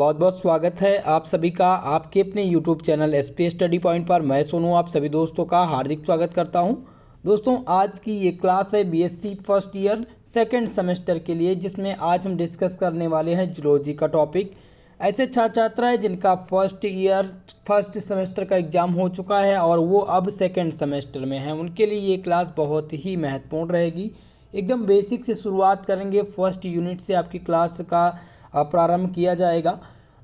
बहुत बहुत स्वागत है आप सभी का आपके अपने YouTube channel S P study point पर मैं सोनू आप सभी दोस्तों का हार्दिक स्वागत करता हूं दोस्तों आज की ये क्लास है BSc first year second semester के लिए जिसमें आज हम डिस्कस करने वाले हैं जुलॉजी का टॉपिक ऐसे छात्र छात्रा है जिनका फर्स्ट ईयर फर्स्ट सेमेस्टर का एग्ज़ाम हो चुका है और वो अब सेकेंड सेमेस्टर में है उनके लिए ये क्लास बहुत ही महत्वपूर्ण रहेगी एकदम बेसिक से शुरुआत करेंगे फर्स्ट यूनिट से आपकी क्लास का प्रारंभ किया जाएगा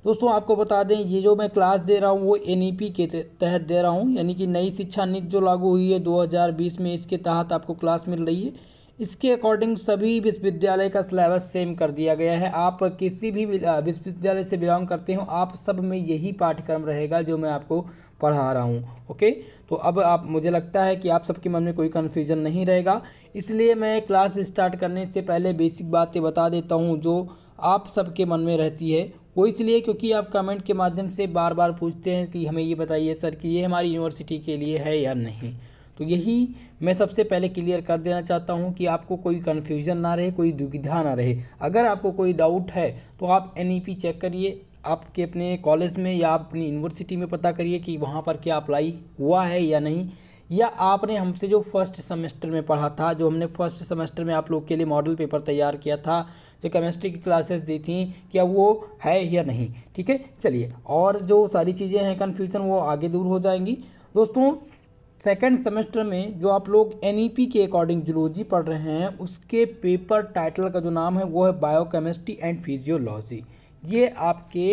दोस्तों आपको बता दें ये जो मैं क्लास दे रहा हूँ वो एन e के तहत दे रहा हूँ यानी कि नई शिक्षा नीति जो लागू हुई है 2020 में इसके तहत आपको क्लास मिल रही है इसके अकॉर्डिंग सभी विश्वविद्यालय का सिलेबस सेम कर दिया गया है आप किसी भी विश्वविद्यालय से बिलोंग करते हो आप सब में यही पाठ्यक्रम रहेगा जो मैं आपको पढ़ा रहा हूँ ओके तो अब आप मुझे लगता है कि आप सबके मन में कोई कन्फ्यूज़न नहीं रहेगा इसलिए मैं क्लास स्टार्ट करने से पहले बेसिक बातें बता देता हूँ जो आप सबके मन में रहती है वो इसलिए क्योंकि आप कमेंट के माध्यम से बार बार पूछते हैं कि हमें ये बताइए सर कि ये हमारी यूनिवर्सिटी के लिए है या नहीं तो यही मैं सबसे पहले क्लियर कर देना चाहता हूँ कि आपको कोई कन्फ्यूज़न ना रहे कोई दुविधा ना रहे अगर आपको कोई डाउट है तो आप एन चेक e करिए आपके अपने कॉलेज में या अपनी यूनिवर्सिटी में पता करिए कि वहाँ पर क्या अप्लाई हुआ है या नहीं या आपने हमसे जो फर्स्ट सेमेस्टर में पढ़ा था जो हमने फर्स्ट सेमेस्टर में आप लोग के लिए मॉडल पेपर तैयार किया था जो केमिस्ट्री की क्लासेस दी थी क्या वो है या नहीं ठीक है चलिए और जो सारी चीज़ें हैं कन्फ्यूजन वो आगे दूर हो जाएंगी दोस्तों सेकेंड सेमेस्टर में जो आप लोग एन e के अकॉर्डिंग जूलॉजी पढ़ रहे हैं उसके पेपर टाइटल का जो नाम है वो है बायोकेमिस्ट्री एंड फिजियोलॉजी ये आपके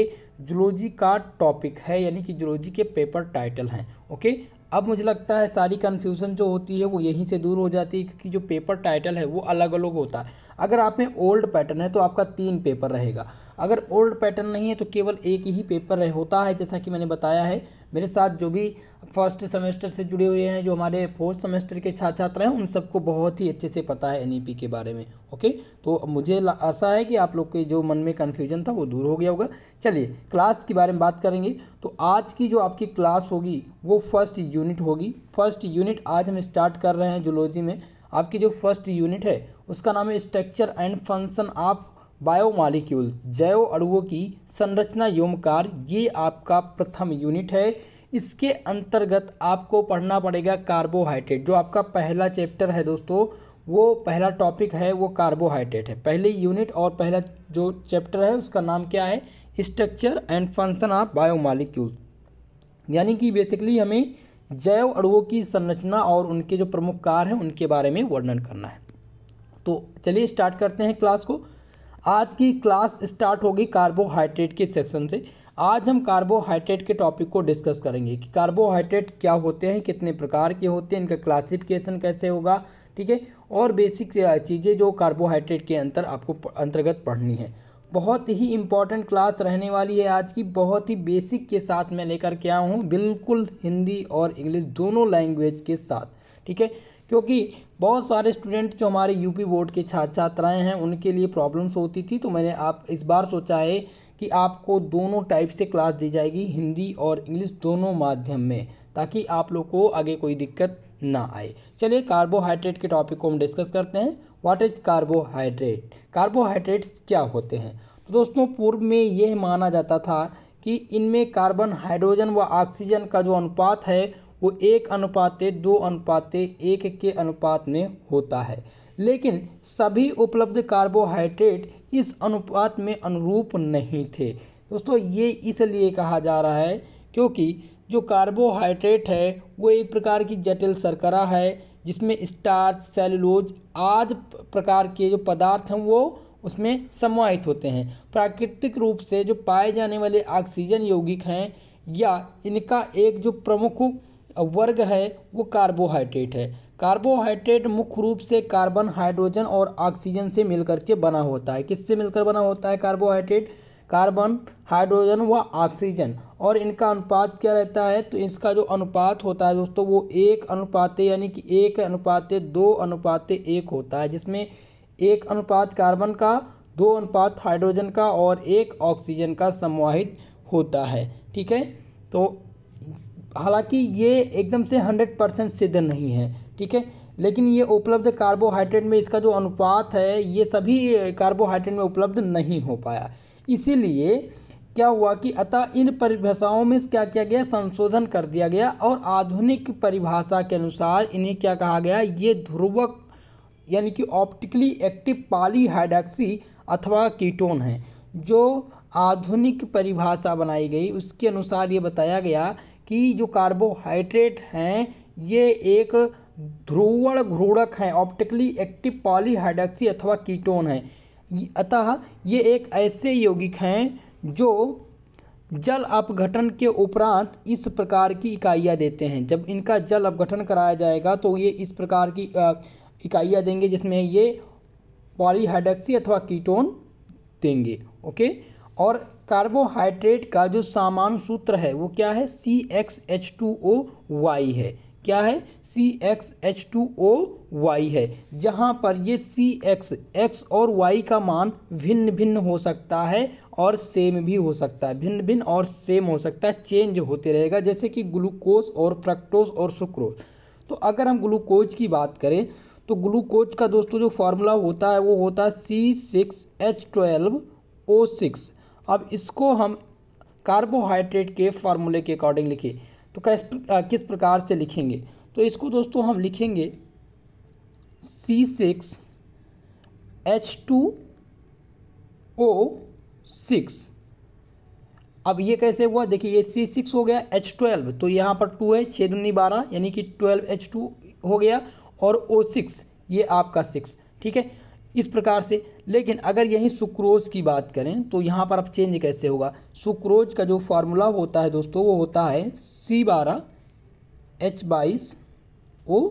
जूलॉजी का टॉपिक है यानी कि जूलॉजी के पेपर टाइटल हैं ओके अब मुझे लगता है सारी कन्फ्यूज़न जो होती है वो यहीं से दूर हो जाती है क्योंकि जो पेपर टाइटल है वो अलग अलग होता है अगर आप में ओल्ड पैटर्न है तो आपका तीन पेपर रहेगा अगर ओल्ड पैटर्न नहीं है तो केवल एक ही पेपर होता है जैसा कि मैंने बताया है मेरे साथ जो भी फर्स्ट सेमेस्टर से जुड़े हुए हैं जो हमारे फोर्थ सेमेस्टर के छात्र छात्रा हैं उन सबको बहुत ही अच्छे से पता है एन के बारे में ओके तो मुझे आशा है कि आप लोग के जो मन में कन्फ्यूजन था वो दूर हो गया होगा चलिए क्लास के बारे में बात करेंगे तो आज की जो आपकी क्लास होगी वो फर्स्ट यूनिट होगी फर्स्ट यूनिट आज हम स्टार्ट कर रहे हैं जूलॉजी में आपकी जो फर्स्ट यूनिट है उसका नाम है structure and function of molecule जैव अड़ुओं की संरचना योम कार ये आपका प्रथम यूनिट है इसके अंतर्गत आपको पढ़ना पड़ेगा कार्बोहाइड्रेट जो आपका पहला चैप्टर है दोस्तों वो पहला टॉपिक है वो कार्बोहाइड्रेट है पहले यूनिट और पहला जो चैप्टर है उसका नाम क्या है structure and function of biomolecule यानी कि बेसिकली हमें जैव अणुओं की संरचना और उनके जो प्रमुख कार हैं उनके बारे में वर्णन करना है तो चलिए स्टार्ट करते हैं क्लास को आज की क्लास स्टार्ट होगी कार्बोहाइड्रेट के सेक्शन से आज हम कार्बोहाइड्रेट के टॉपिक को डिस्कस करेंगे कि कार्बोहाइड्रेट क्या होते हैं कितने प्रकार के होते हैं इनका क्लासिफिकेशन कैसे होगा ठीक है और बेसिक चीज़ें जो कार्बोहाइड्रेट के अंतर आपको अंतर्गत पढ़नी है बहुत ही इम्पॉर्टेंट क्लास रहने वाली है आज की बहुत ही बेसिक के साथ मैं लेकर के आया हूँ बिल्कुल हिंदी और इंग्लिश दोनों लैंग्वेज के साथ ठीक है क्योंकि बहुत सारे स्टूडेंट जो हमारे यूपी बोर्ड के छात्र छात्राएँ हैं उनके लिए प्रॉब्लम्स होती थी तो मैंने आप इस बार सोचा है कि आपको दोनों टाइप से क्लास दी जाएगी हिंदी और इंग्लिश दोनों माध्यम में ताकि आप लोग को आगे कोई दिक्कत ना आए चलिए कार्बोहाइड्रेट के टॉपिक को हम डिस्कस करते हैं व्हाट इज कार्बोहाइड्रेट कार्बोहाइड्रेट्स क्या होते हैं तो दोस्तों पूर्व में यह माना जाता था कि इनमें कार्बन हाइड्रोजन व ऑक्सीजन का जो अनुपात है वो एक अनुपात दो अनुपात एक के अनुपात में होता है लेकिन सभी उपलब्ध कार्बोहाइड्रेट इस अनुपात में अनुरूप नहीं थे दोस्तों ये इसलिए कहा जा रहा है क्योंकि जो कार्बोहाइड्रेट है वो एक प्रकार की जटिल शर्करा है जिसमें स्टार्च सेलुलोज आदि प्रकार के जो पदार्थ हैं वो उसमें समाहित होते हैं प्राकृतिक रूप से जो पाए जाने वाले ऑक्सीजन यौगिक हैं या इनका एक जो प्रमुख वर्ग है वो कार्बोहाइड्रेट है कार्बोहाइड्रेट मुख्य रूप से कार्बन हाइड्रोजन और ऑक्सीजन से मिलकर के बना होता है किससे मिलकर बना होता है कार्बोहाइड्रेट कार्बन हाइड्रोजन व ऑक्सीजन और इनका अनुपात क्या रहता है तो इसका जो अनुपात होता है दोस्तों वो एक अनुपात यानी कि एक अनुपात दो अनुपात एक होता है जिसमें एक अनुपात कार्बन का दो अनुपात हाइड्रोजन का और एक ऑक्सीजन का समवाहित होता है ठीक है तो हालांकि ये एकदम से हंड्रेड परसेंट सिद्ध नहीं है ठीक है लेकिन ये उपलब्ध कार्बोहाइड्रेट में इसका जो अनुपात है ये सभी कार्बोहाइड्रेट में उपलब्ध नहीं हो पाया इसीलिए क्या हुआ कि अतः इन परिभाषाओं में क्या किया गया संशोधन कर दिया गया और आधुनिक परिभाषा के अनुसार इन्हें क्या कहा गया ये ध्रुवक यानी कि ऑप्टिकली एक्टिव पॉलीहाइड्रॉक्सी अथवा कीटोन है जो आधुनिक परिभाषा बनाई गई उसके अनुसार ये बताया गया कि जो कार्बोहाइड्रेट हैं ये एक ध्रुवण घ्रोड़क हैं ऑप्टिकली एक्टिव पॉलीहाइडक्सी अथवा कीटोन है अतः ये एक ऐसे यौगिक हैं जो जल अपघटन के उपरांत इस प्रकार की इकाइयाँ देते हैं जब इनका जल अपघटन कराया जाएगा तो ये इस प्रकार की इकाइयाँ देंगे जिसमें ये पॉलीहाइड्रक्सी अथवा कीटोन देंगे ओके और कार्बोहाइड्रेट का जो सामान्य सूत्र है वो क्या है C X H two O Y है क्या है C X H two O Y है जहाँ पर ये सी एक्स एक्स और वाई का मान भिन्न भिन्न हो सकता है और सेम भी हो सकता है भिन्न भिन्न और सेम हो सकता है चेंज होते रहेगा जैसे कि ग्लूकोज और फ्रक्टोज और सुक्रोज तो अगर हम ग्लूकोज की बात करें तो ग्लूकोज का दोस्तों जो फार्मूला होता है वो होता है C six H twelve O six अब इसको हम कार्बोहाइड्रेट के फार्मूले के अकॉर्डिंग लिखें तो कैस किस प्रकार से लिखेंगे तो इसको दोस्तों हम लिखेंगे C six H two O six अब ये कैसे हुआ देखिए ये सी सिक्स हो गया एच ट्वेल्व तो यहाँ पर टू है छः दुनी बारह यानी कि ट्वेल्व एच टू हो गया और ओ सिक्स ये आपका सिक्स ठीक है इस प्रकार से लेकिन अगर यहीं सुक्रोज की बात करें तो यहाँ पर अब चेंज कैसे होगा सुक्रोज का जो फार्मूला होता है दोस्तों वो होता है सी बारह एच बाईस ओ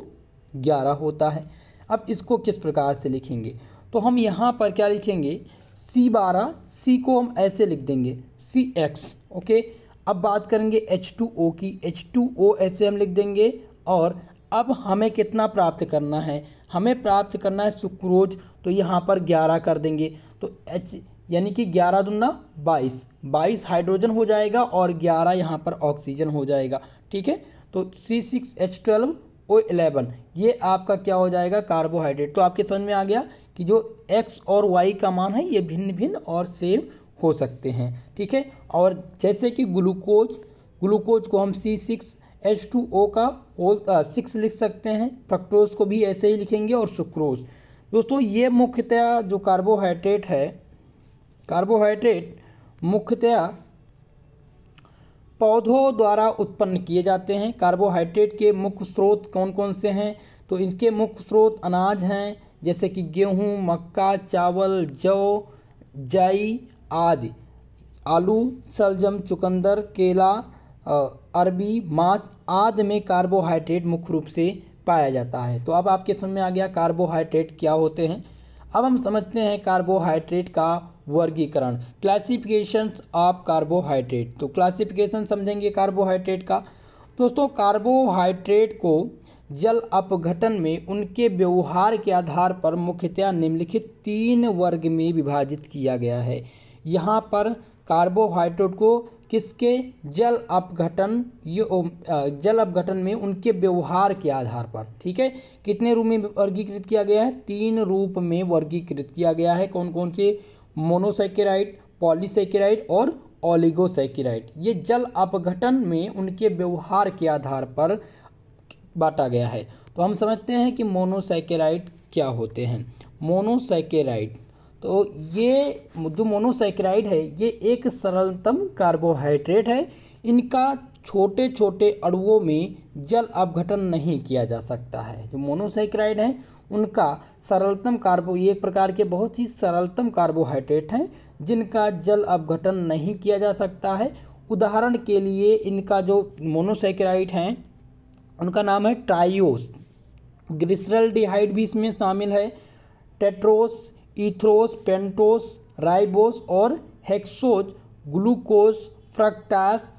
ग्यारह होता है अब इसको किस प्रकार से लिखेंगे तो हम यहाँ पर क्या लिखेंगे सी बारह सी को हम ऐसे लिख देंगे सी एक्स ओके अब बात करेंगे एच टू ओ की एच टू ओ ऐसे हम लिख देंगे और अब हमें कितना प्राप्त करना है हमें प्राप्त करना है सुक्रोज तो यहाँ पर ग्यारह कर देंगे तो एच यानी कि ग्यारह दुना बाईस बाईस हाइड्रोजन हो जाएगा और ग्यारह यहाँ पर ऑक्सीजन हो जाएगा ठीक है तो C six H twelve O eleven ये आपका क्या हो जाएगा कार्बोहाइड्रेट तो आपके समझ में आ गया कि जो एक्स और वाई का मान है ये भिन्न भिन्न और सेम हो सकते हैं ठीक है और जैसे कि ग्लूकोज ग्लूकोज को हम C six H two O का होल सिक्स लिख सकते हैं फ्रक्टोज को भी ऐसे ही लिखेंगे और सुक्रोज दोस्तों ये मुख्यतया जो कार्बोहाइड्रेट है कार्बोहाइड्रेट मुख्यतया पौधों द्वारा उत्पन्न किए जाते हैं कार्बोहाइड्रेट के मुख्य स्रोत कौन कौन से हैं तो इसके मुख्य स्रोत अनाज हैं जैसे कि गेहूँ मक्का चावल जौ जई आदि आलू सलजम चुकंदर केला अरबी मांस आदि में कार्बोहाइड्रेट मुख्य रूप से पाया जाता है तो अब आपके समझ में आ गया कार्बोहाइड्रेट क्या होते हैं अब हम समझते हैं कार्बोहाइड्रेट का वर्गीकरण क्लासिफिकेशन ऑफ कार्बोहाइड्रेट तो क्लासिफिकेशन समझेंगे कार्बोहाइड्रेट का दोस्तों कार्बोहाइड्रेट को जल अपघटन में उनके व्यवहार के आधार पर मुख्यतः निम्नलिखित तीन वर्ग में विभाजित किया गया है यहाँ पर कार्बोहाइड्रेट को किसके जल अपघटन जल अपघटन में उनके व्यवहार के आधार पर ठीक है कितने रूप में वर्गीकृत किया गया है तीन रूप में वर्गीकृत किया गया है कौन कौन से मोनोसेकेराइड पॉलीसेकेराइड और ओलिगोसेकेराइड ये जल अपघटन में उनके व्यवहार के आधार पर बांटा गया है तो हम समझते हैं कि मोनोसेकेराइड क्या होते हैं मोनोसेकेराइड तो ये जो मोनोसाइक्राइड है ये एक सरलतम कार्बोहाइड्रेट है इनका छोटे छोटे अड़ुओं में जल अपघटन नहीं किया जा सकता है जो मोनोसाइक्राइड है उनका सरलतम कार्बो ये एक प्रकार के बहुत ही सरलतम कार्बोहाइड्रेट हैं जिनका जल अपघटन नहीं किया जा सकता है उदाहरण के लिए इनका जो मोनोसाइक्राइड हैं उनका नाम है ट्राइस ग्रिसरल डिहाइड भी इसमें शामिल है टेट्रोस इथ्रोस पेंटोस राइबोस और हेक्सोज ग्लूकोस फ्रक्टास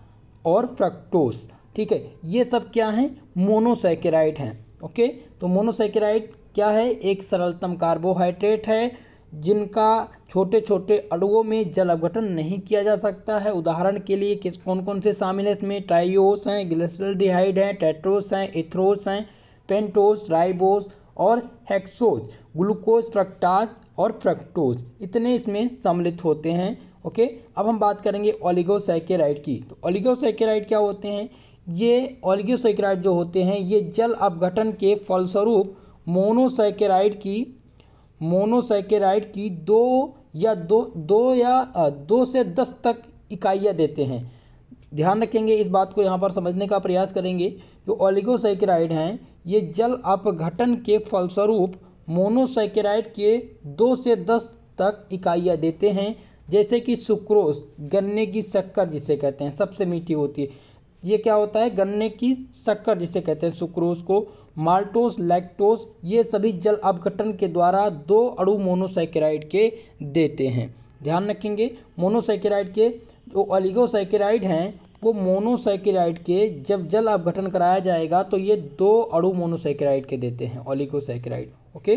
और फ्रक्टोस ठीक है ये सब क्या हैं मोनोसैकेराइड हैं ओके तो मोनोसैकेराइड क्या है एक सरलतम कार्बोहाइड्रेट है जिनका छोटे छोटे अड़ुओं में जल अवघटन नहीं किया जा सकता है उदाहरण के लिए किस कौन कौन से शामिल हैं इसमें ट्राइओस हैं डिहाइड हैं टेट्रोस हैं इथ्रोस हैं पेंटोस राइबोस और हेक्सोज ग्लूकोज फ्रक्टास और फ्रक्टोज इतने इसमें सम्मिलित होते हैं ओके अब हम बात करेंगे ओलिगोसाइकेराइड की तो ओलिगोसाइकेराइड क्या होते हैं ये ओलिगोसाइकेराइड जो होते हैं ये जल अपघटन के फलस्वरूप मोनोसाइकेराइड की मोनोसाइकेराइड की दो या दो दो या दो से दस तक इकाइयाँ देते हैं ध्यान रखेंगे इस बात को यहाँ पर समझने का प्रयास करेंगे जो ओलिगोसाइक्राइड हैं ये जल अपघटन के फलस्वरूप मोनोसाइकेराइड के दो से दस तक इकाइयाँ देते हैं जैसे कि सुक्रोस गन्ने की शक्कर जिसे कहते हैं सबसे मीठी होती है ये क्या होता है गन्ने की शक्कर जिसे कहते हैं सुक्रोज को माल्टोस लैक्टोस ये सभी जल अपघटन के द्वारा दो अणु मोनोसाइकेराइड के देते हैं ध्यान रखेंगे मोनोसाइकेराइड के जो अलीगोसैकेराइड हैं वो मोनोसाइक्राइड के जब जल अपघटन कराया जाएगा तो ये दो अड़ु मोनोसाइक्राइड के देते हैं ओलिगोसाइक्राइड ओके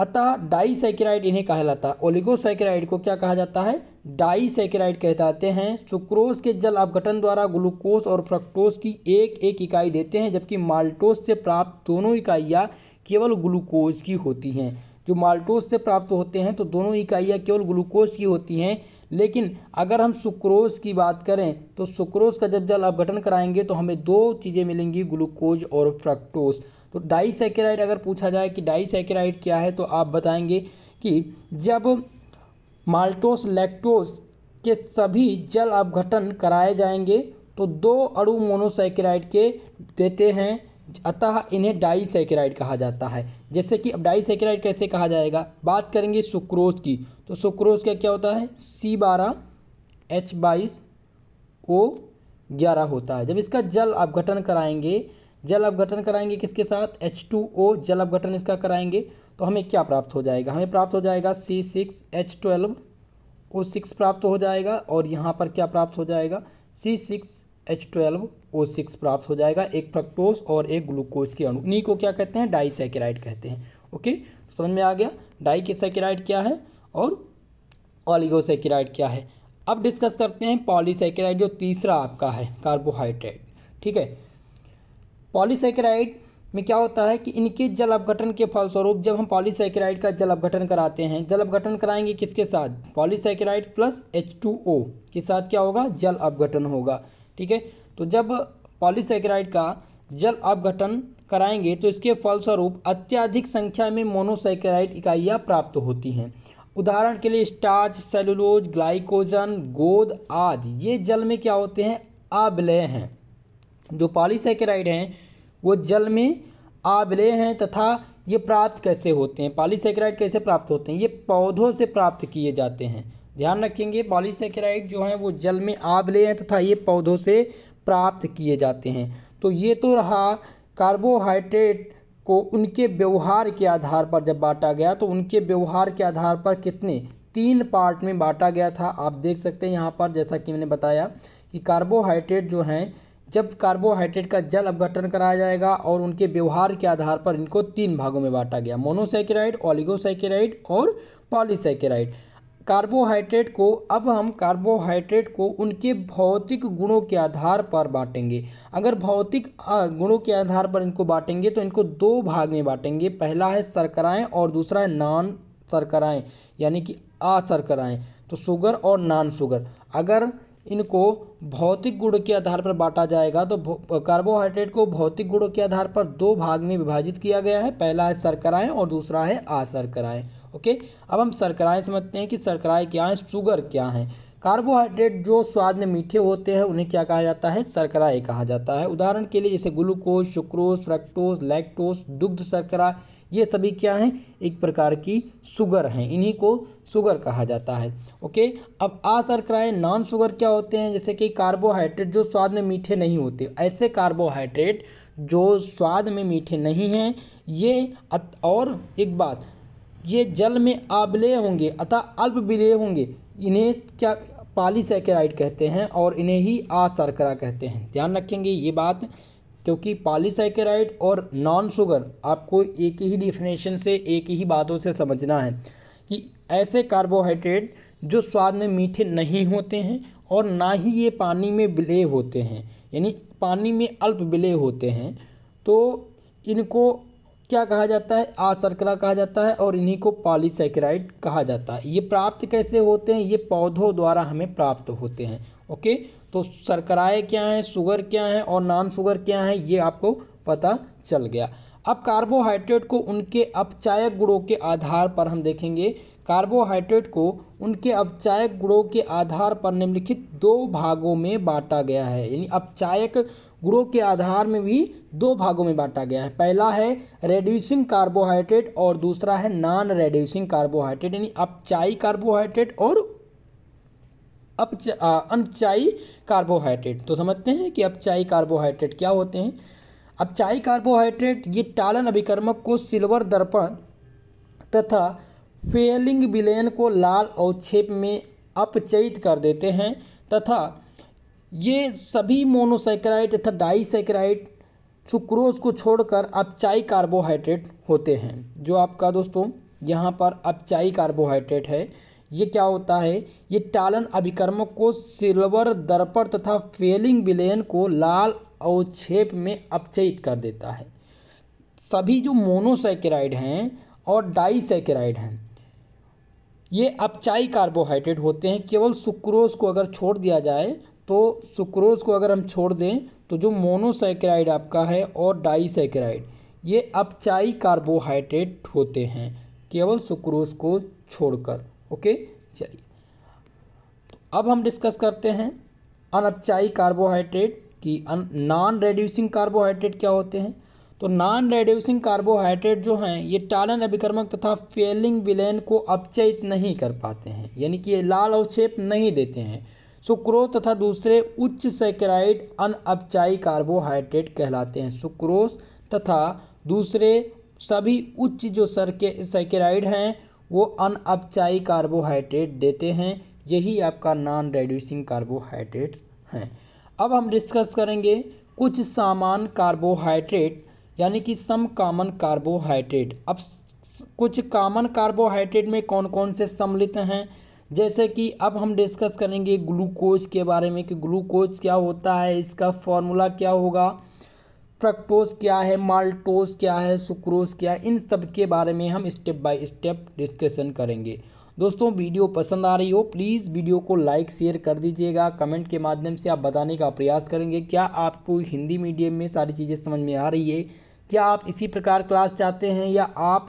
अतः डाईसाइक्राइड इन्हें कहलाता है ओलिगोसाइक्राइड को क्या कहा जाता है डाईसाइक्राइड कहलाते हैं सुक्रोज के जल अपघटन द्वारा ग्लूकोज और फ्रक्टोज की एक एक इकाई देते हैं जबकि माल्टोज से प्राप्त दोनों इकाइयाँ केवल ग्लूकोज की होती हैं जो माल्टोज से प्राप्त होते हैं तो दोनों इकाइयाँ केवल ग्लूकोज की होती हैं लेकिन अगर हम सुक्रोज की बात करें तो सुक्रोज का जब जल अपघटन कराएंगे तो हमें दो चीज़ें मिलेंगी ग्लूकोज और फ्रक्टोज तो सेक्राइड अगर पूछा जाए कि सेक्राइड क्या है तो आप बताएंगे कि जब माल्टोस लैक्टोस के सभी जल अपघटन कराए जाएंगे तो दो अड़ु मोनोसैकेराइड के देते हैं अतः इन्हें सेक्राइड कहा जाता है जैसे कि अब डाईसेकेराइड कैसे कहा जाएगा बात करेंगे सुक्रोज की तो सुक्रोज का क्या होता है सी बारह एच बाईस ओ ग्यारह होता है जब इसका जल अपघटन कराएंगे जल अपघटन कराएंगे किसके साथ एच टू ओ जल अपघटन इसका कराएंगे तो हमें क्या प्राप्त हो जाएगा हमें प्राप्त हो जाएगा C six H twelve O six प्राप्त हो जाएगा और यहाँ पर क्या प्राप्त हो जाएगा C six H twelve O six प्राप्त हो जाएगा एक फ्रक्टोज और एक ग्लूकोज के अणु इन्हीं को क्या कहते हैं डाईसेकेराइड कहते हैं ओके समझ में आ गया डाई के सेकेराइड क्या है और ऑलिगोसेकेराइड क्या है अब डिस्कस करते हैं पॉलीसेकेराइड जो तीसरा आपका है कार्बोहाइड्रेट ठीक है पॉलीसेकेराइड में क्या होता है कि इनके जल अपघटन के फलस्वरूप जब हम पॉलीसेकेराइड का जल अपघटन कराते हैं जल अपघटन कराएंगे किसके साथ polysaccharide plus H two O के साथ क्या होगा जल अपघटन होगा ठीक है तो जब पॉलीसेक्राइड का जल अपघटन कराएंगे तो इसके फलस्वरूप अत्यधिक संख्या में मोनोसेक्राइड इकाइयाँ प्राप्त होती हैं उदाहरण के लिए स्टार्च सेलुलोज ग्लाइकोजन गोद आदि ये जल में क्या होते हैं आबलय हैं जो पॉलीसेक्राइड हैं वो जल में आबलय हैं तथा ये प्राप्त कैसे होते हैं पॉलीसेक्राइड कैसे प्राप्त होते हैं ये पौधों से प्राप्त किए जाते हैं ध्यान रखेंगे पॉलीसेक्राइड जो है वो जल में आबले हैं तथा ये पौधों से प्राप्त किए जाते हैं तो ये तो रहा कार्बोहाइड्रेट को उनके व्यवहार के आधार पर जब बांटा गया तो उनके व्यवहार के आधार पर कितने तीन पार्ट में बांटा गया था आप देख सकते हैं यहाँ पर जैसा कि मैंने बताया कि कार्बोहाइड्रेट जो हैं जब कार्बोहाइड्रेट का जल अपघटन कराया जाएगा और उनके व्यवहार के आधार पर इनको तीन भागों में बांटा गया मोनोसेकेराइड ऑलिगोसेकेराइड और पॉलीसेकेराइड कार्बोहाइड्रेट को अब हम कार्बोहाइड्रेट को उनके भौतिक गुणों के आधार पर बांटेंगे अगर भौतिक गुणों के आधार पर इनको बांटेंगे तो इनको दो भाग में बांटेंगे पहला है सरकराएँ और दूसरा है नॉन सरकराएँ यानी कि सरकराएँ तो शुगर और नॉन शुगर अगर इनको भौतिक गुण के आधार पर बांटा जाएगा तो कार्बोहाइड्रेट को भौतिक गुणों के आधार पर दो भाग में विभाजित किया गया है पहला है सरकराएं और दूसरा है आशर्कराएं ओके अब हम शर्कराएं समझते हैं कि शर्कराएं क्या हैं शुगर क्या हैं कार्बोहाइड्रेट जो स्वाद में मीठे होते हैं उन्हें क्या कहा जाता है शर्करा कहा जाता है उदाहरण के लिए जैसे ग्लूकोज शुक्रोज फ्रक्टोज लैक्टोज दुग्ध सरकरा ये सभी क्या हैं एक प्रकार की शुगर हैं इन्हीं को शुगर कहा जाता है ओके अब आ नॉन शुगर क्या होते हैं जैसे कि कार्बोहाइड्रेट जो स्वाद में मीठे नहीं होते ऐसे कार्बोहाइड्रेट जो स्वाद में मीठे नहीं हैं ये और एक बात ये जल में आबले होंगे अतः अल्प विलेय होंगे इन्हें क्या पॉलीसेकेराइड कहते हैं और इन्हें ही आशर्करा कहते हैं ध्यान रखेंगे ये बात क्योंकि पॉलीसेकेराइड और नॉन शुगर आपको एक ही डिफिनेशन से एक ही बातों से समझना है कि ऐसे कार्बोहाइड्रेट जो स्वाद में मीठे नहीं होते हैं और ना ही ये पानी में बिले होते हैं यानी पानी में अल्प बिले होते हैं तो इनको क्या कहा जाता है आशर्करा कहा जाता है और इन्हीं को पॉलीसेक्राइड कहा जाता है ये प्राप्त कैसे होते हैं ये पौधों द्वारा हमें प्राप्त होते हैं ओके तो शर्कराएँ क्या हैं शुगर क्या हैं और नॉन शुगर क्या हैं ये आपको पता चल गया अब कार्बोहाइड्रेट को उनके अपचायक गुणों के आधार पर हम देखेंगे कार्बोहाइड्रेट को उनके अपचायक गुणों के आधार पर निम्नलिखित दो भागों में बांटा गया है यानी अपचायक गुणों के आधार में भी दो भागों में बांटा गया है पहला है रेड्यूसिंग कार्बोहाइड्रेट और दूसरा है नॉन रेड्यूसिंग कार्बोहाइड्रेट यानी अपचाई कार्बोहाइड्रेट और अपच अनचाई कार्बोहाइड्रेट तो समझते हैं कि अपचाई कार्बोहाइड्रेट क्या होते हैं अपचाई कार्बोहाइड्रेट ये टालन अभिकर्मक को सिल्वर दर्पण तथा फेलिंग विलयन को लाल अवक्षेप में अपचयित कर देते हैं तथा ये सभी मोनोसेक्राइड तथा डाईसेक्राइड सुक्रोज को छोड़कर अपचाई कार्बोहाइड्रेट होते हैं जो आपका दोस्तों यहाँ पर अपचाई कार्बोहाइड्रेट है ये क्या होता है ये टालन अभिकर्मक को सिल्वर दर्पण तथा फेलिंग विलयन को लाल अवक्षेप में अपचयित कर देता है सभी जो मोनोसाइक्राइड हैं और डाइसाइक्राइड हैं ये अपचाई कार्बोहाइड्रेट होते हैं केवल सुक्रोज को अगर छोड़ दिया जाए तो सुक्रोज को अगर हम छोड़ दें तो जो मोनोसाइक्राइड आपका है और डाईसेक्राइड ये अपचाई कार्बोहाइड्रेट होते हैं केवल सुक्रोज को छोड़कर ओके चलिए तो अब हम डिस्कस करते हैं अनअपचाई कार्बोहाइड्रेट कि नॉन रेड्यूसिंग कार्बोहाइड्रेट क्या होते हैं तो नॉन रेड्यूसिंग कार्बोहाइड्रेट जो हैं ये टालन अभिक्रमक तथा फेलिंग विलेन को अपचयित नहीं कर पाते हैं यानी कि ये लाल अवक्षेप नहीं देते हैं सुक्रोज तथा दूसरे उच्च अन अपचाई कार्बोहाइड्रेट कहलाते हैं सुक्रोज तथा दूसरे सभी उच्च जो सरके सेक्राइड हैं वो अपचाई कार्बोहाइड्रेट देते हैं यही आपका नॉन रेड्यूसिंग कार्बोहाइड्रेट्स हैं अब हम डिस्कस करेंगे कुछ सामान कार्बोहाइड्रेट यानी कि सम कामन कार्बोहाइड्रेट अब कुछ कामन कार्बोहाइड्रेट में कौन कौन से सम्मिलित हैं जैसे कि अब हम डिस्कस करेंगे ग्लूकोज के बारे में कि ग्लूकोज क्या होता है इसका फॉर्मूला क्या होगा फ्रक्टोज क्या है माल्टोज क्या है सुक्रोज क्या है इन सब के बारे में हम स्टेप बाय स्टेप डिस्कशन करेंगे दोस्तों वीडियो पसंद आ रही हो प्लीज़ वीडियो को लाइक शेयर कर दीजिएगा कमेंट के माध्यम से आप बताने का प्रयास करेंगे क्या आपको हिंदी मीडियम में सारी चीज़ें समझ में आ रही है क्या आप इसी प्रकार क्लास चाहते हैं या आप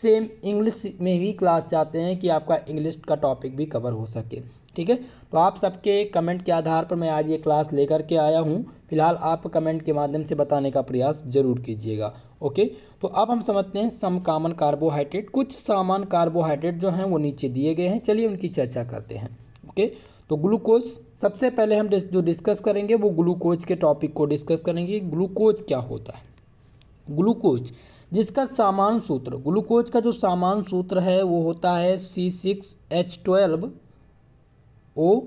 सेम इंग्लिश में भी क्लास चाहते हैं कि आपका इंग्लिश का टॉपिक भी कवर हो सके ठीक है तो आप सबके कमेंट के आधार पर मैं आज ये क्लास लेकर के आया हूँ फिलहाल आप कमेंट के माध्यम से बताने का प्रयास जरूर कीजिएगा ओके तो अब हम समझते हैं सम कामन कार्बोहाइड्रेट कुछ सामान कार्बोहाइड्रेट जो हैं वो नीचे दिए गए हैं चलिए उनकी चर्चा करते हैं ओके तो ग्लूकोज सबसे पहले हम जो डिस्कस करेंगे वो ग्लूकोज के टॉपिक को डिस्कस करेंगे ग्लूकोज क्या होता है ग्लूकोज जिसका सामान सूत्र ग्लूकोज का जो सामान सूत्र है वो होता है C six H twelve O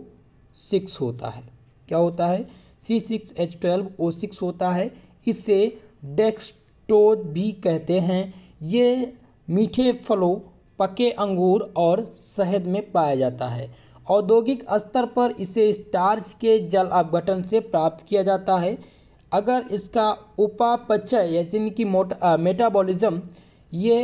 six होता है क्या होता है C six H twelve O six होता है इसे डेक्सटोज भी कहते हैं ये मीठे फलों पके अंगूर और शहद में पाया जाता है औद्योगिक स्तर पर इसे स्टार्च के जल अपघटन से प्राप्त किया जाता है अगर इसका उपापचय यानी कि मेटाबॉलिज्म ये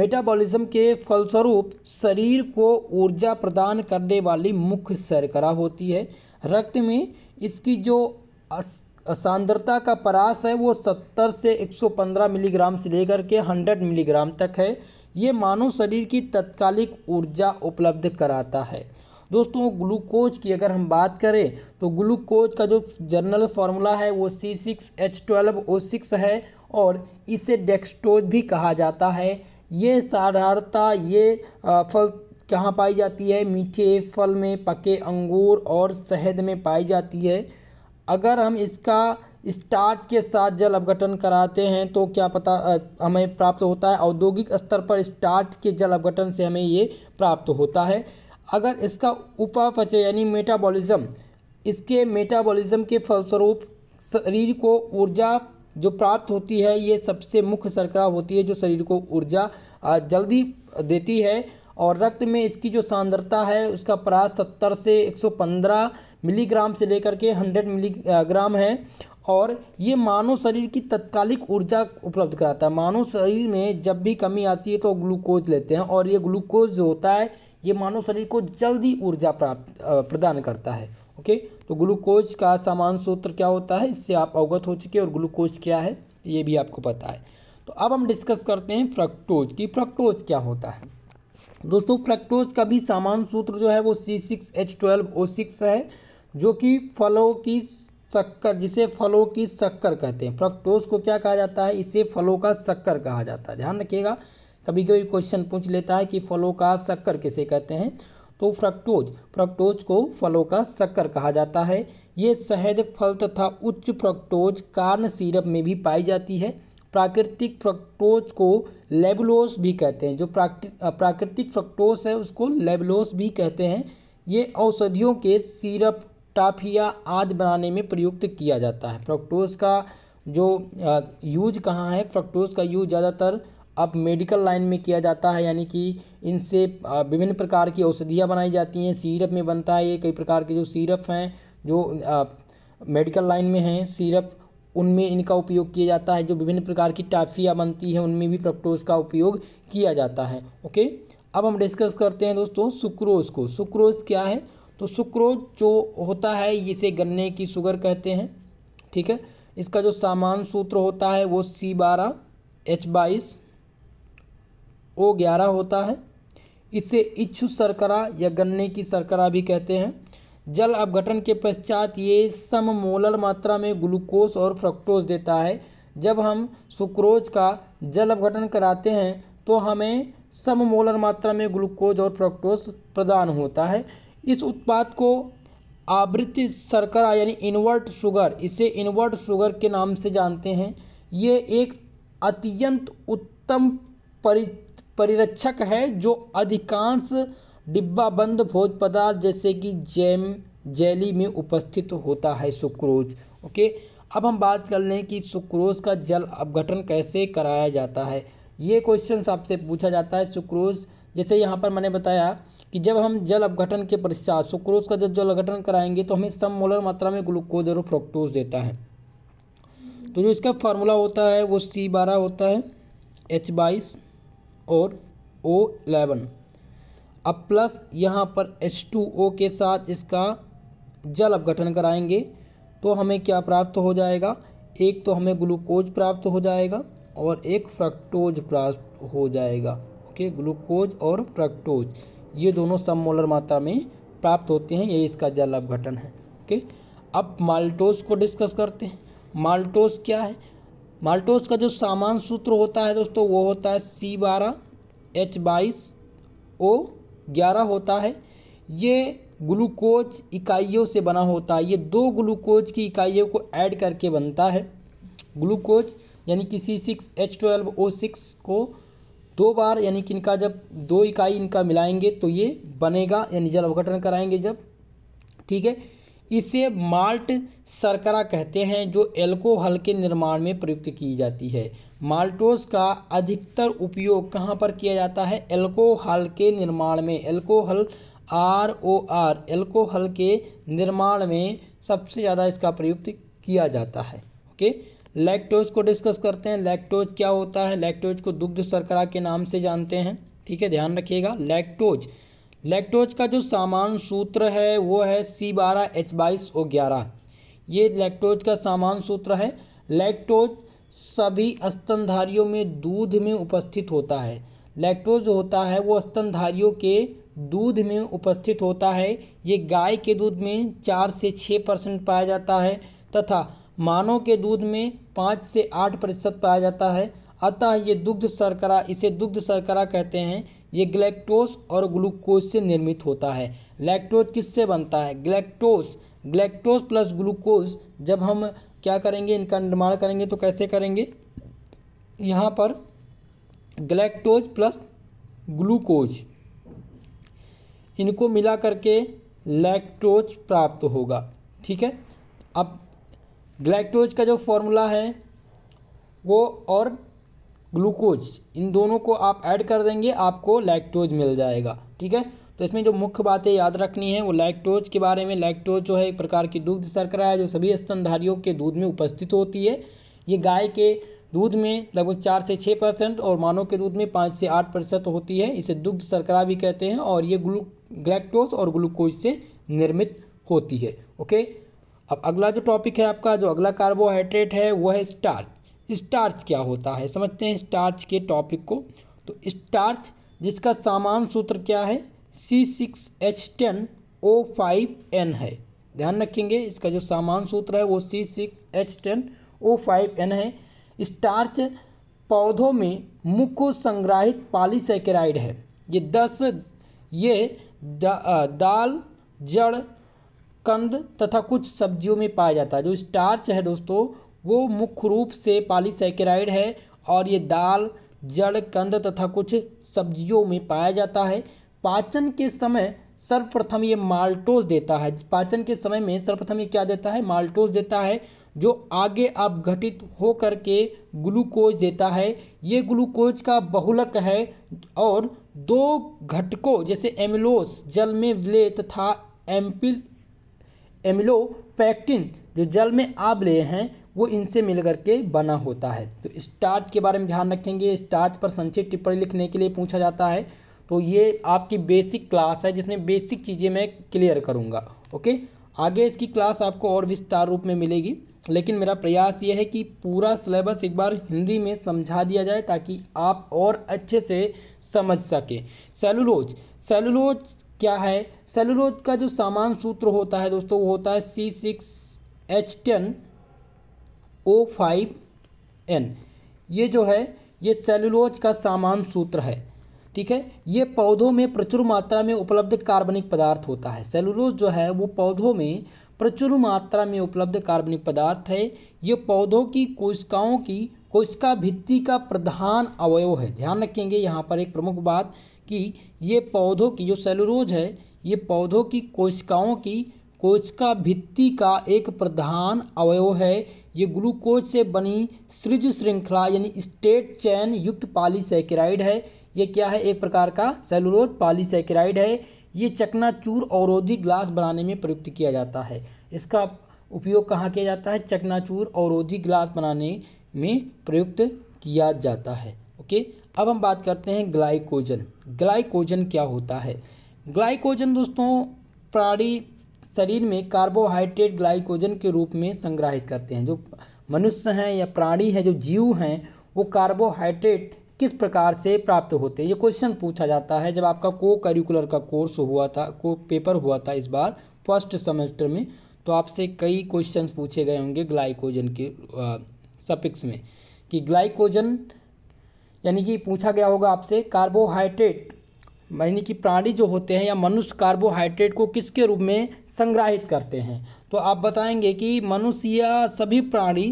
मेटाबॉलिज्म के फलस्वरूप शरीर को ऊर्जा प्रदान करने वाली मुख्य शर्करा होती है रक्त में इसकी जो सांद्रता का परास है वो 70 से 115 मिलीग्राम से लेकर के 100 मिलीग्राम तक है ये मानव शरीर की तत्कालिक ऊर्जा उपलब्ध कराता है दोस्तों ग्लूकोज की अगर हम बात करें तो ग्लूकोज का जो जनरल फार्मूला है वो C six H twelve O six है और इसे डेक्सटोज भी कहा जाता है ये साधारणता ये फल कहाँ पाई जाती है मीठे फल में पके अंगूर और शहद में पाई जाती है अगर हम इसका स्टार्च के साथ जल अवगठन कराते हैं तो क्या पता हमें प्राप्त होता है औद्योगिक स्तर पर स्टार्च के जल अवगठन से हमें ये प्राप्त होता है अगर इसका उपापचय यानी मेटाबॉलिज्म इसके मेटाबॉलिज्म के फलस्वरूप शरीर को ऊर्जा जो प्राप्त होती है ये सबसे मुख्य सरकरा होती है जो शरीर को ऊर्जा जल्दी देती है और रक्त में इसकी जो सांद्रता है उसका परास सत्तर से 115 मिलीग्राम से लेकर के 100 मिलीग्राम है और ये मानव शरीर की तत्कालिक ऊर्जा उपलब्ध कराता है मानव शरीर में जब भी कमी आती है तो ग्लूकोज लेते हैं और ये ग्लूकोज जो होता है ये मानव शरीर को जल्दी ऊर्जा प्राप्त प्रदान करता है ओके तो ग्लूकोज का सामान सूत्र क्या होता है इससे आप अवगत हो चुके हैं और ग्लूकोज क्या है ये भी आपको पता है तो अब हम डिस्कस करते हैं फ्रक्टोज की फ्रक्टोज क्या होता है दोस्तों फ्रक्टोज का भी सामान सूत्र जो है वो C six H twelve O six है जो कि फलों की शक्कर जिसे फलों की शक्कर कहते हैं फ्रक्टोज को क्या कहा जाता है इसे फलों का शक्कर कहा जाता है ध्यान रखिएगा कभी कभी क्वेश्चन पूछ लेता है कि फलों का शक्कर किसे कहते हैं तो फ्रक्टोज फ्रक्टोज को फलों का शक्कर कहा जाता है ये शहद फल तथा उच्च फ्रक्टोज कार्न सिरप में भी पाई जाती है प्राकृतिक फ्रक्टोज को लेबलोस भी कहते हैं जो प्राकृतिक फ्रक्टोज है उसको लेबलोस भी कहते हैं ये औषधियों के सिरप टाफिया आदि बनाने में प्रयुक्त किया जाता है फ्रक्टोज का जो यूज कहाँ है फ्रक्टोज का यूज ज़्यादातर अब मेडिकल लाइन में किया जाता है यानी कि इनसे विभिन्न प्रकार की औषधियाँ बनाई जाती हैं सीरप में बनता है ये कई प्रकार के जो सीरप हैं जो मेडिकल लाइन में हैं सीरप उनमें इनका उपयोग किया जाता है जो विभिन्न प्रकार की टाफिया बनती है उनमें भी फ्रक्टोज का उपयोग किया जाता है ओके अब हम डिस्कस करते हैं दोस्तों सुक्रोज को सुक्रोज क्या है तो सुक्रोज जो होता है इसे गन्ने की शुगर कहते हैं ठीक है इसका जो सामान सूत्र होता है वो सी बारह एच बाईस ओ ग्यारह होता है इसे इच्छु शर्करा या गन्ने की शर्करा भी कहते हैं जल अपघटन के पश्चात ये सम मोलर मात्रा में ग्लूकोज और फ्रक्टोज देता है जब हम सुक्रोज का जल अपघटन कराते हैं तो हमें सम मोलर मात्रा में ग्लूकोज और फ्रक्टोज प्रदान होता है इस उत्पाद को आवृत्ति शर्करा यानी इन्वर्ट शुगर इसे इन्वर्ट शुगर के नाम से जानते हैं ये एक अत्यंत उत्तम परि परिरक्षक है जो अधिकांश डिब्बाबंद भोज पदार्थ जैसे कि जैम जैली में उपस्थित होता है सुक्रोज ओके अब हम बात कर लें कि सुक्रोज का जल अपघटन कैसे कराया जाता है ये क्वेश्चन आपसे पूछा जाता है सुक्रोज जैसे यहाँ पर मैंने बताया कि जब हम जल अपघटन के पश्चात सुक्रोज का जब जल अपघटन कराएंगे तो हमें सम मोलर मात्रा में ग्लूकोज और फ्रोक्टोज देता है तो जो इसका फार्मूला होता है वो सी बारह होता है एच बाईस और ओ एलेवन अब प्लस यहाँ पर एच टू ओ के साथ इसका जल अपघटन कराएंगे तो हमें क्या प्राप्त हो जाएगा एक तो हमें ग्लूकोज प्राप्त हो जाएगा और एक फ्रक्टोज प्राप्त हो जाएगा आपके ग्लूकोज और फ्रक्टोज ये दोनों सम्मोलर मात्रा में प्राप्त होते हैं ये इसका जल अपघटन है ओके अब माल्टोज को डिस्कस करते हैं माल्टोज क्या है माल्टोज का जो सामान सूत्र होता है दोस्तों वो होता है सी बारह एच बाईस ओ ग्यारह होता है ये ग्लूकोज इकाइयों से बना होता है ये दो ग्लूकोज की इकाइयों को ऐड करके बनता है ग्लूकोज यानी कि C six H twelve O six को दो बार यानी कि इनका जब दो इकाई इनका मिलाएंगे तो ये बनेगा यानी जल अवघटन कराएंगे जब ठीक है इसे माल्ट शर्करा कहते हैं जो एल्कोहल के निर्माण में प्रयुक्त की जाती है माल्टोज का अधिकतर उपयोग कहाँ पर किया जाता है एल्कोहल के निर्माण में alcohol R O R alcohol के निर्माण में सबसे ज़्यादा इसका प्रयुक्त किया जाता है ओके लैक्टोज को डिस्कस करते हैं लैक्टोज क्या होता है लैक्टोज को दुग्ध सरकरा के नाम से जानते हैं ठीक है ध्यान रखिएगा लैक्टोज लैक्टोज का जो सामान सूत्र है वो है सी बारह एच बाईस ओ ग्यारह ये लैक्टोज का सामान सूत्र है लैक्टोज सभी स्तनधारियों में दूध में उपस्थित होता है लैक्टोज होता है वो स्तनधारियों के दूध में उपस्थित होता है ये गाय के दूध में चार से छः परसेंट पाया जाता है तथा मानव के दूध में पाँच से आठ प्रतिशत पाया जाता है अतः ये दुग्ध शर्करा इसे दुग्ध शर्करा कहते हैं ये ग्लैक्टोस और ग्लूकोज से निर्मित होता है लैक्टोज किससे बनता है ग्लैक्टोज ग्लैक्टोज प्लस ग्लूकोज जब हम क्या करेंगे इनका निर्माण करेंगे तो कैसे करेंगे यहाँ पर ग्लैक्टोज प्लस ग्लूकोज इनको मिला करके लैक्टोज प्राप्त होगा ठीक है अब ग्लाइक्टोज का जो फॉर्मूला है वो और ग्लूकोज इन दोनों को आप ऐड कर देंगे आपको लैक्टोज मिल जाएगा ठीक है तो इसमें जो मुख्य बातें याद रखनी है वो लैक्टोज के बारे में लैक्टोज जो है एक प्रकार की दुग्ध शर्करा है जो सभी स्तनधारियों के दूध में उपस्थित होती है ये गाय के दूध में लगभग चार से छः परसेंट और मानव के दूध में पाँच से आठ प्रतिशत होती है इसे दुग्ध शर्करा भी कहते हैं और ये ग्लू ग्लैक्टोज और ग्लूकोज से निर्मित होती है ओके अब अगला जो टॉपिक है आपका जो अगला कार्बोहाइड्रेट है वो है स्टार्च स्टार्च क्या होता है समझते हैं स्टार्च के टॉपिक को तो स्टार्च जिसका सामान सूत्र क्या है C six H ten O five N है ध्यान रखेंगे इसका जो सामान सूत्र है वो C six H ten O five N है स्टार्च पौधों में मुख्य संग्राहित पॉलीसेकेराइड है ये दस ये दा, दाल जड़ कंद तथा कुछ सब्जियों में पाया जाता है जो स्टार्च है दोस्तों वो मुख्य रूप से पॉलीसेकेराइड है और ये दाल जड़ कंद तथा कुछ सब्जियों में पाया जाता है पाचन के समय सर्वप्रथम ये माल्टोज देता है पाचन के समय में सर्वप्रथम ये क्या देता है माल्टोज देता है जो आगे घटित होकर के ग्लूकोज देता है ये ग्लूकोज का बहुलक है और दो घटकों जैसे एमिलोस जल में विलय तथा एम्पिल एमिलो पैक्टिन जो जल में आब ले हैं वो इनसे मिलकर के बना होता है तो स्टार्च के बारे में ध्यान रखेंगे स्टार्च पर संक्षिप्त टिप्पणी लिखने के लिए पूछा जाता है तो ये आपकी बेसिक क्लास है जिसमें बेसिक चीज़ें मैं क्लियर करूँगा ओके आगे इसकी क्लास आपको और विस्तार रूप में मिलेगी लेकिन मेरा प्रयास ये है कि पूरा सिलेबस एक बार हिंदी में समझा दिया जाए ताकि आप और अच्छे से समझ सकें सेलुलोज सेलुलोज क्या है सेलुलोज का जो सामान सूत्र होता है दोस्तों वो होता है C six H ten O five N ये जो है ये सेलुलोज का सामान सूत्र है ठीक है ये पौधों में प्रचुर मात्रा में उपलब्ध कार्बनिक पदार्थ होता है सेलुलोज जो है वो पौधों में प्रचुर मात्रा में उपलब्ध कार्बनिक पदार्थ है ये पौधों की कोशिकाओं की कोशिका भित्ति का प्रधान अवयव है ध्यान रखेंगे यहाँ पर एक प्रमुख बात कि ये पौधों की जो सेलुरोज है ये पौधों की कोशिकाओं की कोशिका भित्ति का एक प्रधान अवयव है ये ग्लूकोज से बनी सृज श्रृंखला यानी स्टेट चैन युक्त पॉलीसेकेराइड है ये क्या है एक प्रकार का सेलुलोज पॉलीसेकेराइड है ये चकनाचूर अवरोधी ग्लास बनाने में प्रयुक्त किया जाता है इसका उपयोग कहाँ किया जाता है चकनाचूर अवरोधी ग्लास बनाने में प्रयुक्त किया जाता है ओके अब हम बात करते हैं ग्लाइकोजन ग्लाइकोजन क्या होता है ग्लाइकोजन दोस्तों प्राणी शरीर में कार्बोहाइड्रेट ग्लाइकोजन के रूप में संग्रहित करते हैं जो मनुष्य हैं या प्राणी हैं जो जीव हैं वो कार्बोहाइड्रेट किस प्रकार से प्राप्त होते हैं ये क्वेश्चन पूछा जाता है जब आपका को करिकुलर का कोर्स हुआ था को पेपर हुआ था इस बार फर्स्ट सेमेस्टर में तो आपसे कई क्वेश्चन पूछे गए होंगे ग्लाइकोजन के सपिक्स में कि ग्लाइकोजन यानी कि पूछा गया होगा आपसे कार्बोहाइड्रेट यानी कि प्राणी जो होते हैं या मनुष्य कार्बोहाइड्रेट को किसके रूप में संग्राहित करते हैं तो आप बताएंगे कि मनुष्य या सभी प्राणी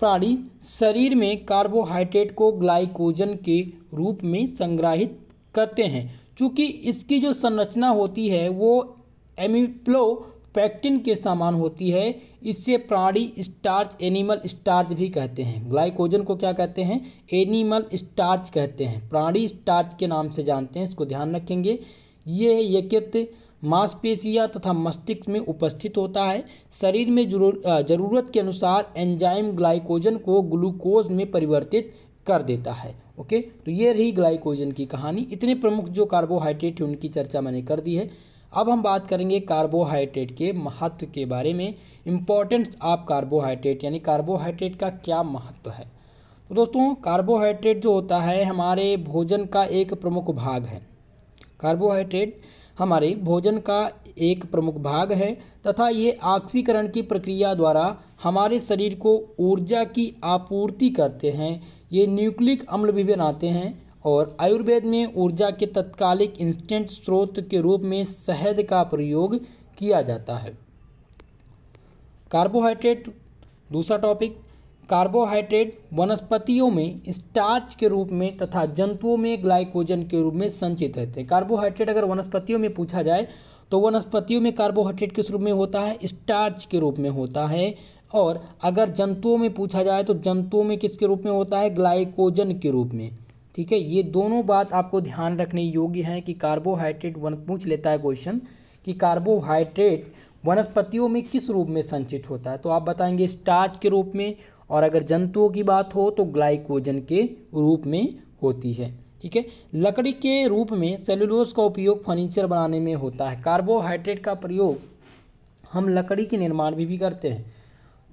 प्राणी शरीर में कार्बोहाइड्रेट को ग्लाइकोजन के रूप में संग्राहित करते हैं क्योंकि इसकी जो संरचना होती है वो एमिप्लो पैक्टिन के समान होती है इससे प्राणी स्टार्च एनिमल स्टार्च भी कहते हैं ग्लाइकोजन को क्या कहते हैं एनिमल स्टार्च कहते हैं प्राणी स्टार्च के नाम से जानते हैं इसको ध्यान रखेंगे ये यकृत मांसपेशिया तथा मस्तिष्क में उपस्थित होता है शरीर में ज़रूरत के अनुसार एंजाइम ग्लाइकोजन को ग्लूकोज में परिवर्तित कर देता है ओके तो ये रही ग्लाइकोजन की कहानी इतने प्रमुख जो कार्बोहाइड्रेट है उनकी चर्चा मैंने कर दी है अब हम बात करेंगे कार्बोहाइड्रेट के महत्व के बारे में इम्पोर्टेंस ऑफ कार्बोहाइड्रेट यानी कार्बोहाइड्रेट का क्या महत्व है तो दोस्तों कार्बोहाइड्रेट जो होता है हमारे भोजन का एक प्रमुख भाग है कार्बोहाइड्रेट हमारे भोजन का एक प्रमुख भाग है तथा ये ऑक्सीकरण की प्रक्रिया द्वारा हमारे शरीर को ऊर्जा की आपूर्ति करते हैं ये न्यूक्लिक अम्ल भी बनाते हैं और आयुर्वेद में ऊर्जा के तत्कालिक इंस्टेंट स्रोत के रूप में शहद का प्रयोग किया जाता है कार्बोहाइड्रेट दूसरा टॉपिक कार्बोहाइड्रेट वनस्पतियों में स्टार्च के रूप में तथा जंतुओं में ग्लाइकोजन के रूप में संचित रहते हैं कार्बोहाइड्रेट अगर वनस्पतियों में पूछा जाए तो वनस्पतियों में कार्बोहाइड्रेट किस रूप में होता है स्टार्च के रूप में होता है और अगर जंतुओं में पूछा जाए तो जंतुओं में किसके रूप में होता है ग्लाइकोजन के रूप में ठीक है ये दोनों बात आपको ध्यान रखने योग्य हैं कि कार्बोहाइड्रेट वन पूछ लेता है क्वेश्चन कि कार्बोहाइड्रेट वनस्पतियों में किस रूप में संचित होता है तो आप बताएंगे स्टार्च के रूप में और अगर जंतुओं की बात हो तो ग्लाइकोजन के रूप में होती है ठीक है लकड़ी के रूप में सेलुलोज का उपयोग फर्नीचर बनाने में होता है कार्बोहाइड्रेट का प्रयोग हम लकड़ी के निर्माण में भी करते हैं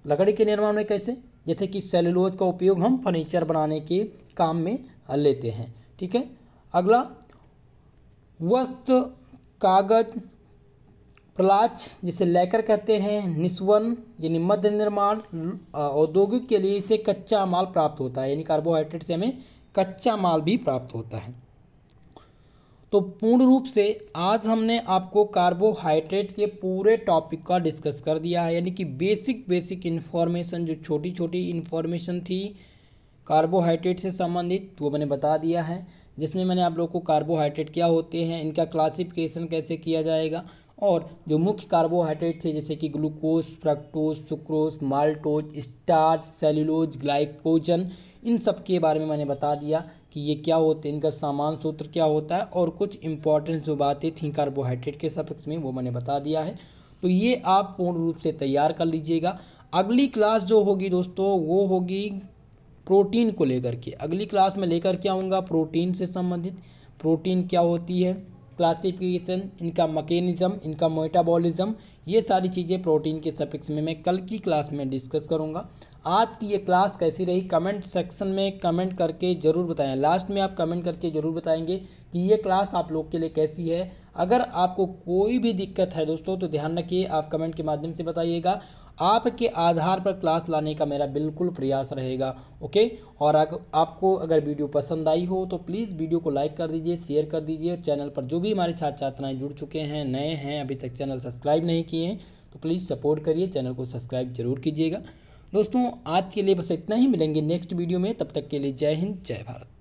लकड़ी के निर्माण में कैसे जैसे कि सेलुलोज का उपयोग हम फर्नीचर बनाने के काम में लेते हैं ठीक है अगला वस्त्र कागज प्लाच जिसे लेकर कहते हैं निस्वन यानी मध्य निर्माण औद्योगिक के लिए इसे कच्चा माल प्राप्त होता है यानी कार्बोहाइड्रेट से हमें कच्चा माल भी प्राप्त होता है तो पूर्ण रूप से आज हमने आपको कार्बोहाइड्रेट के पूरे टॉपिक का डिस्कस कर दिया है यानी कि बेसिक बेसिक इन्फॉर्मेशन जो छोटी छोटी इन्फॉर्मेशन थी कार्बोहाइड्रेट से संबंधित वो मैंने बता दिया है जिसमें मैंने आप लोग को कार्बोहाइड्रेट क्या होते हैं इनका क्लासिफिकेशन कैसे किया जाएगा और जो मुख्य कार्बोहाइड्रेट थे जैसे कि glucose fructose sucrose maltose starch cellulose glycogen इन सब के बारे में मैंने बता दिया कि ये क्या होते हैं इनका सामान सूत्र क्या होता है और कुछ इंपॉर्टेंट जो बातें थी कार्बोहाइड्रेट के सपक्ष में वो मैंने बता दिया है तो ये आप पूर्ण रूप से तैयार कर लीजिएगा अगली क्लास जो होगी दोस्तों वो होगी प्रोटीन को लेकर के अगली क्लास में लेकर के आऊँगा प्रोटीन से संबंधित प्रोटीन क्या होती है क्लासिफिकेशन इनका मकेनिज़म इनका मोटाबॉलिज़म ये सारी चीज़ें प्रोटीन के सपेक्ष में मैं कल की क्लास में डिस्कस करूँगा आज की ये क्लास कैसी रही कमेंट सेक्शन में कमेंट करके ज़रूर बताएं लास्ट में आप कमेंट करके ज़रूर बताएंगे कि ये क्लास आप लोग के लिए कैसी है अगर आपको कोई भी दिक्कत है दोस्तों तो ध्यान रखिए आप कमेंट के माध्यम से बताइएगा आपके आधार पर क्लास लाने का मेरा बिल्कुल प्रयास रहेगा ओके और अगर आपको अगर वीडियो पसंद आई हो तो प्लीज़ वीडियो को लाइक कर दीजिए शेयर कर दीजिए चैनल पर जो भी हमारे छात्र छात्राएँ जुड़ चुके हैं नए हैं अभी तक चैनल सब्सक्राइब नहीं किए हैं तो प्लीज़ सपोर्ट करिए चैनल को सब्सक्राइब जरूर कीजिएगा दोस्तों आज के लिए बस इतना ही मिलेंगे नेक्स्ट वीडियो में तब तक के लिए जय हिंद जय भारत